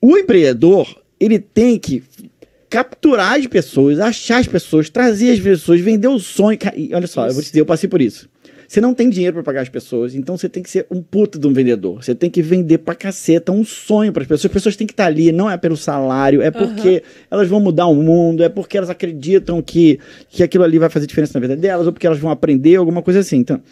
O empreendedor, ele tem que capturar as pessoas, achar as pessoas, trazer as pessoas, vender o sonho. E olha só, isso. eu vou te dizer, eu passei por isso. Você não tem dinheiro para pagar as pessoas, então você tem que ser um puto de um vendedor. Você tem que vender pra caceta um sonho para as pessoas. As pessoas têm que estar tá ali, não é pelo salário, é porque uhum. elas vão mudar o mundo, é porque elas acreditam que, que aquilo ali vai fazer diferença na vida delas, ou porque elas vão aprender, alguma coisa assim. Então,